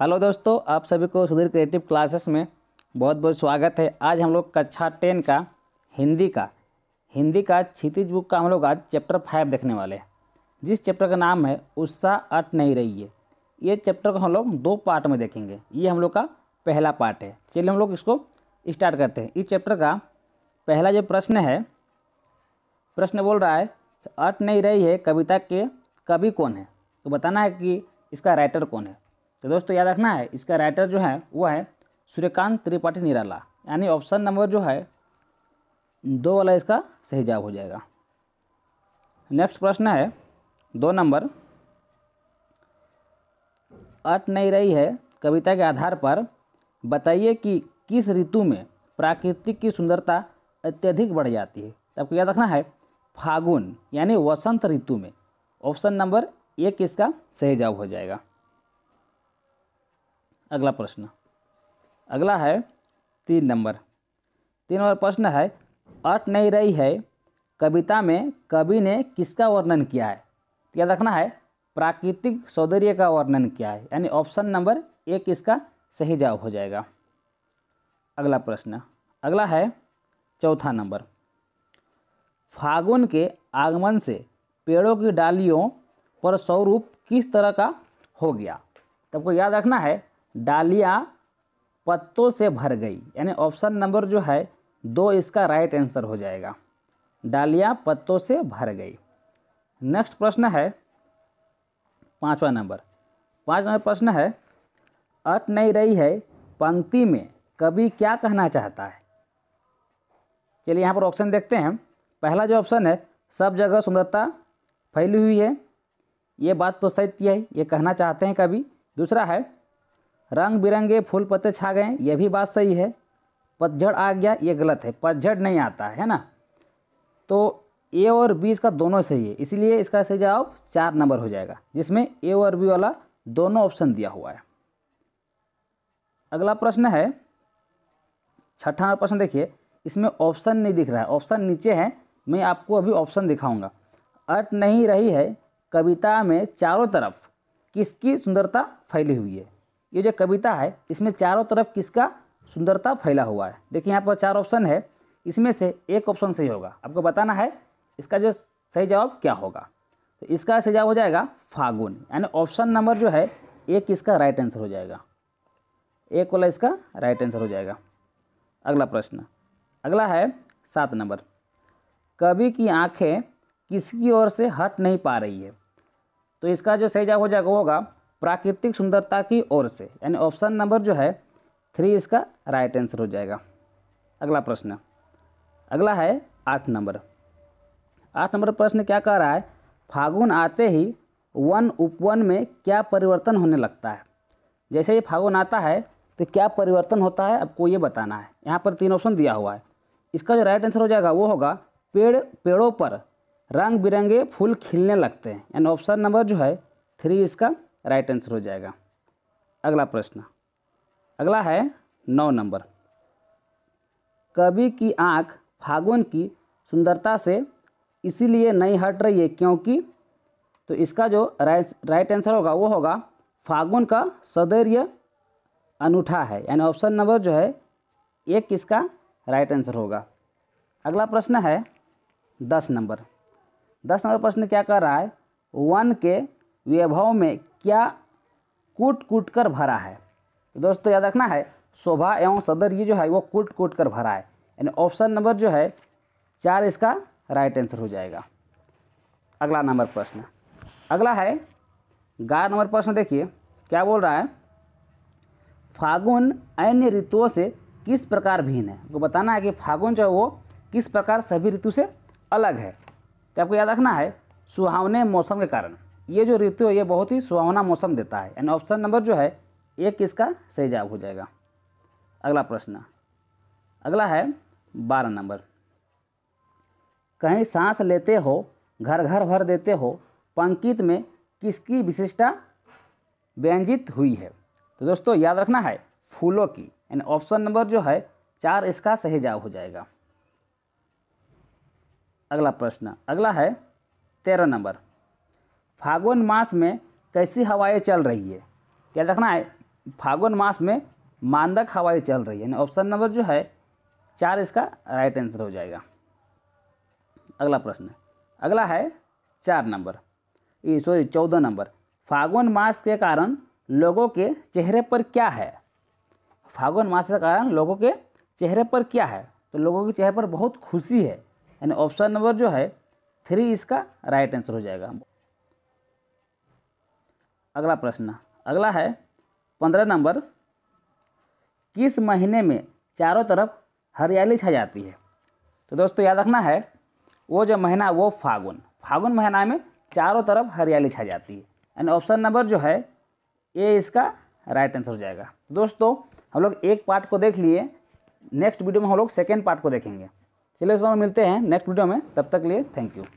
hello दोस्तों आप सभी को सुधीर क्रिएटिव क्लासेस में बहुत बहुत स्वागत है आज हम लोग कक्षा टेन का हिंदी का हिंदी का क्षितिज बुक का हम लोग आज चैप्टर फाइव देखने वाले हैं जिस चैप्टर का नाम है उत्साह अट नहीं रही है ये चैप्टर को हम लोग दो पार्ट में देखेंगे ये हम लोग का पहला पार्ट है चलिए हम लोग इसको स्टार्ट करते हैं इस चैप्टर का पहला जो प्रश्न है प्रश्न बोल रहा है अट नहीं रही है कविता के कवि कौन है तो बताना है कि इसका राइटर कौन है तो दोस्तों याद रखना है इसका राइटर जो है वो है सूर्यकांत त्रिपाठी निराला यानी ऑप्शन नंबर जो है दो वाला इसका सही जवाब हो जाएगा नेक्स्ट प्रश्न है दो नंबर अट नहीं रही है कविता के आधार पर बताइए कि किस ऋतु में प्राकृतिक की सुंदरता अत्यधिक बढ़ जाती है तो आपको याद रखना है फागुन यानी वसंत ऋतु में ऑप्शन नंबर एक इसका सही जवाब हो जाएगा अगला प्रश्न अगला है तीन नंबर तीन नंबर प्रश्न है अट नहीं रही है कविता में कवि ने किसका वर्णन किया है याद रखना है प्राकृतिक सौंदर्य का वर्णन किया है यानी ऑप्शन नंबर एक इसका सही जवाब हो जाएगा अगला प्रश्न अगला है चौथा नंबर फागुन के आगमन से पेड़ों की डालियों पर स्वरूप किस तरह का हो गया तो आपको याद रखना है डालिया पत्तों से भर गई यानी ऑप्शन नंबर जो है दो इसका राइट आंसर हो जाएगा डालिया पत्तों से भर गई नेक्स्ट प्रश्न है पांचवा नंबर पाँच नंबर प्रश्न है अट नहीं रही है पंक्ति में कवि क्या कहना चाहता है चलिए यहाँ पर ऑप्शन देखते हैं पहला जो ऑप्शन है सब जगह सुंदरता फैली हुई है ये बात तो सत्य है ये कहना चाहते हैं कभी दूसरा है रंग बिरंगे फूल पत्ते छा गए यह भी बात सही है पतझड़ आ गया ये गलत है पतझड़ नहीं आता है ना तो ए और बी इसका दोनों सही है इसीलिए इसका सही जवाब चार नंबर हो जाएगा जिसमें ए और बी वाला दोनों ऑप्शन दिया हुआ है अगला प्रश्न है छठा नंबर प्रश्न देखिए इसमें ऑप्शन नहीं दिख रहा है ऑप्शन नीचे है मैं आपको अभी ऑप्शन दिखाऊंगा अट नहीं रही है कविता में चारों तरफ किसकी सुंदरता फैली हुई है ये जो कविता है इसमें चारों तरफ किसका सुंदरता फैला हुआ है देखिए यहाँ पर चार ऑप्शन है इसमें से एक ऑप्शन सही होगा आपको बताना है इसका जो सही जवाब क्या होगा तो इसका सही जवाब हो जाएगा फागुन यानी ऑप्शन नंबर जो है एक इसका राइट आंसर हो जाएगा एक वाला इसका राइट आंसर हो जाएगा अगला प्रश्न अगला है सात नंबर कवि की आंखें किसकी ओर से हट नहीं पा रही है तो इसका जो सही जवाब हो जाएगा होगा प्राकृतिक सुंदरता की ओर से यानी ऑप्शन नंबर जो है थ्री इसका राइट आंसर हो जाएगा अगला प्रश्न अगला है आठ नंबर आठ नंबर प्रश्न क्या कह रहा है फागुन आते ही वन उपवन में क्या परिवर्तन होने लगता है जैसे ही फागुन आता है तो क्या परिवर्तन होता है आपको ये बताना है यहाँ पर तीन ऑप्शन दिया हुआ है इसका जो राइट आंसर हो जाएगा वो होगा पेड़ पेड़ों पर रंग बिरंगे फूल खिलने लगते हैं यानी ऑप्शन नंबर जो है थ्री इसका राइट आंसर हो जाएगा अगला प्रश्न अगला है नौ नंबर कवि की आँख फागुन की सुंदरता से इसीलिए नहीं हट रही है क्योंकि तो इसका जो राइट राइट आंसर होगा वो होगा फागुन का सदैर्य अनूठा है यानी ऑप्शन नंबर जो है एक किसका राइट आंसर होगा अगला प्रश्न है दस नंबर दस नंबर प्रश्न क्या कर रहा है वन के वैभव में क्या कूट कूट कर भरा है तो दोस्तों याद रखना है शोभा एवं सदर ये जो है वो कूट कूट कर भरा है यानी ऑप्शन नंबर जो है चार इसका राइट आंसर हो जाएगा अगला नंबर प्रश्न अगला है ग्यारह नंबर प्रश्न देखिए क्या बोल रहा है फागुन अन्य ऋतुओं से किस प्रकार भिन्न है आपको बताना है कि फागुन जो है वो किस प्रकार सभी ऋतु से अलग है तो आपको याद रखना है सुहावने मौसम के कारण ये जो ऋतु है ये बहुत ही सुहावना मौसम देता है यानी ऑप्शन नंबर जो है एक इसका सही जवाब हो जाएगा अगला प्रश्न अगला है बारह नंबर कहीं सांस लेते हो घर घर भर देते हो पंकित में किसकी विशिष्टता व्यंजित हुई है तो दोस्तों याद रखना है फूलों की यानी ऑप्शन नंबर जो है चार इसका सही जवाब हो जाएगा अगला प्रश्न अगला है तेरह नंबर फागुन मास में कैसी हवाएं चल रही है क्या रखना है फागुन मास में मांदक हवाएं चल रही है ऑप्शन नंबर जो है चार इसका राइट आंसर हो जाएगा अगला प्रश्न अगला है चार नंबर ये सॉरी चौदह नंबर फागुन मास के कारण लोगों के चेहरे पर क्या है फागुन मास के कारण लोगों के चेहरे पर क्या है तो लोगों के चेहरे पर बहुत खुशी है यानी ऑप्शन नंबर जो है थ्री इसका राइट आंसर हो जाएगा अगला प्रश्न अगला है पंद्रह नंबर किस महीने में चारों तरफ हरियाली छा जाती है तो दोस्तों याद रखना है वो जो महीना वो फागुन फागुन महीना में चारों तरफ हरियाली छा जाती है एंड ऑप्शन नंबर जो है ये इसका राइट आंसर हो जाएगा तो दोस्तों हम लोग एक पार्ट को देख लिए नेक्स्ट वीडियो में हम लोग सेकेंड पार्ट को देखेंगे चलिए दोस्तों मिलते हैं नेक्स्ट वीडियो में तब तक लिए थैंक यू